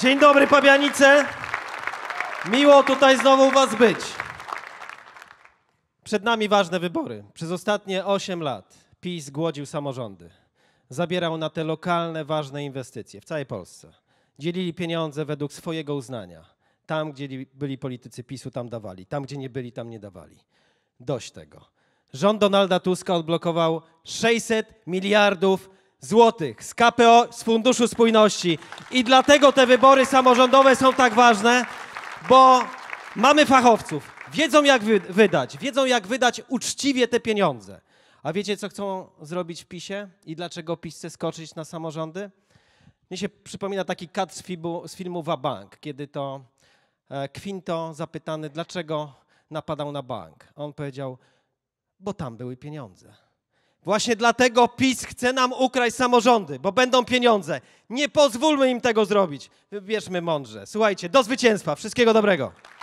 Dzień dobry, Pabianice. Miło tutaj znowu Was być. Przed nami ważne wybory. Przez ostatnie 8 lat PiS głodził samorządy. Zabierał na te lokalne, ważne inwestycje w całej Polsce. Dzielili pieniądze według swojego uznania. Tam, gdzie byli politycy PiSu, tam dawali. Tam, gdzie nie byli, tam nie dawali. Dość tego. Rząd Donalda Tuska odblokował 600 miliardów złotych z KPO, z Funduszu Spójności. I dlatego te wybory samorządowe są tak ważne, bo mamy fachowców. Wiedzą, jak wy wydać. Wiedzą, jak wydać uczciwie te pieniądze. A wiecie, co chcą zrobić w PiSie i dlaczego PiS chce skoczyć na samorządy? Mnie się przypomina taki kat z filmu, z filmu Wabank, kiedy to Quinto e, zapytany, dlaczego napadał na bank. On powiedział, bo tam były pieniądze. Właśnie dlatego PiS chce nam ukraść samorządy, bo będą pieniądze. Nie pozwólmy im tego zrobić. Wybierzmy mądrze. Słuchajcie, do zwycięstwa. Wszystkiego dobrego.